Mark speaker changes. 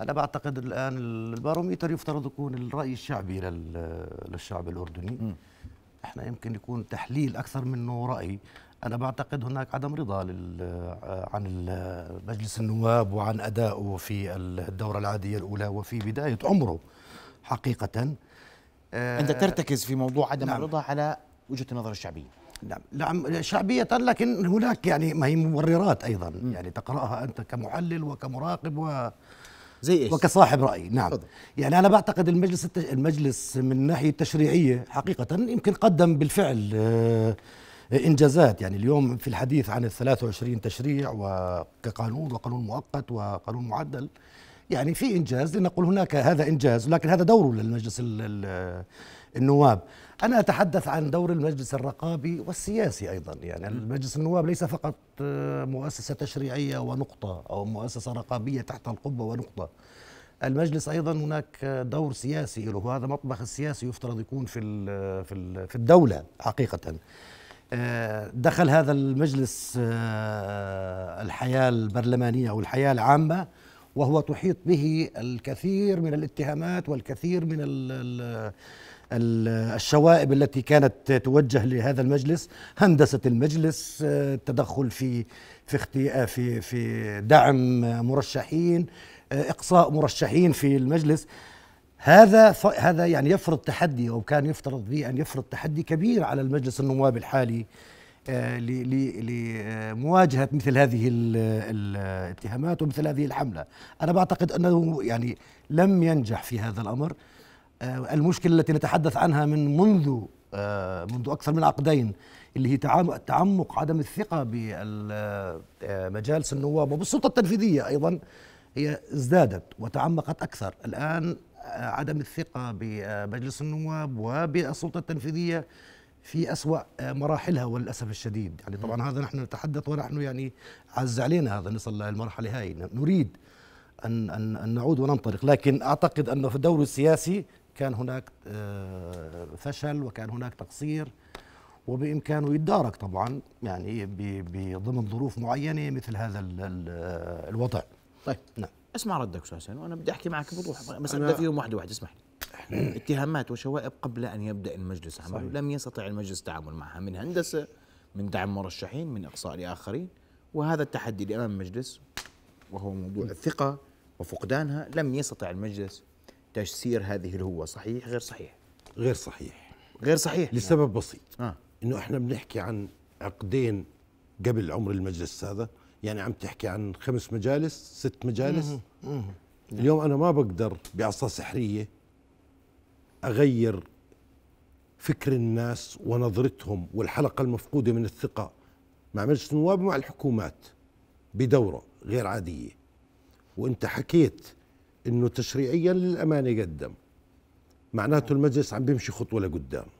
Speaker 1: أنا بعتقد الآن الباروميتر يفترض يكون الرأي الشعبي للشعب الأردني م. احنا يمكن يكون تحليل أكثر منه رأي أنا بعتقد هناك عدم رضا عن مجلس النواب وعن أدائه في الدورة العادية الأولى وفي بداية عمره حقيقة آه، أنت ترتكز في موضوع عدم نعم. الرضا على وجهة النظر الشعبية نعم نعم شعبية لكن هناك يعني ما هي مبررات أيضا م. يعني تقرأها أنت كمحلل وكمراقب و زي ايش؟ وكصاحب راي نعم فضل. يعني انا بعتقد المجلس التش... المجلس من الناحيه التشريعيه حقيقه يمكن قدم بالفعل آه، انجازات يعني اليوم في الحديث عن ال 23 تشريع وكقانون وقانون مؤقت وقانون معدل يعني في انجاز لنقول هناك هذا انجاز لكن هذا دوره للمجلس النواب انا اتحدث عن دور المجلس الرقابي والسياسي ايضا يعني المجلس النواب ليس فقط آه، مؤسسه تشريعيه ونقطه او مؤسسه رقابيه تحت القبه ونقطه المجلس ايضا هناك دور سياسي له وهذا مطبخ السياسي يفترض يكون في في في الدوله حقيقه آه، دخل هذا المجلس آه، الحياه البرلمانيه او الحياه العامه وهو تحيط به الكثير من الاتهامات والكثير من الـ الـ الشوائب التي كانت توجه لهذا المجلس هندسه المجلس التدخل آه، في في في في دعم مرشحين آه، اقصاء مرشحين في المجلس هذا هذا يعني يفرض تحدي او كان يفترض به ان يفرض تحدي كبير على المجلس النواب الحالي آه، لمواجهه آه، مثل هذه الاتهامات ومثل هذه الحمله انا بعتقد انه يعني لم ينجح في هذا الامر آه، المشكله التي نتحدث عنها من منذ منذ اكثر من عقدين اللي هي تعمق عدم الثقه بمجالس النواب وبالسلطه التنفيذيه ايضا هي ازدادت وتعمقت اكثر الان عدم الثقه بمجلس النواب وبالسلطه التنفيذيه في أسوأ آه، مراحلها وللأسف الشديد يعني طبعا هذا نحن نتحدث ونحن يعني عز علينا هذا نصل للمرحلة هاي نريد أن, أن, أن نعود وننطلق لكن أعتقد أنه في الدور السياسي كان هناك آه، فشل وكان هناك تقصير وبامكانه يتدارك طبعا يعني بضمن ظروف معينه مثل هذا آه، الوضع طيب نعم اسمع ردك استاذ وانا بدي احكي معك بوضوح بس ابدا فيهم واحده واحده اسمح لي اتهامات وشوائب قبل أن يبدأ المجلس عمله لم يستطع المجلس التعامل معها من هندسة من دعم مرشحين من إقصاء لآخرين وهذا التحدي اللي أمام المجلس وهو موضوع الثقة وفقدانها
Speaker 2: لم يستطع المجلس تجسير هذه الهوة صحيح غير صحيح غير صحيح غير صحيح لسبب نعم. بسيط آه. انه احنا بنحكي عن عقدين قبل عمر المجلس هذا يعني عم تحكي عن خمس مجالس ست مجالس اليوم انا ما بقدر بعصا سحريه اغير فكر الناس ونظرتهم والحلقه المفقوده من الثقه مع مجلس النواب ومع الحكومات بدوره غير عاديه وانت حكيت انه تشريعيا للامانه قدم معناته المجلس عم بيمشي خطوه لقدام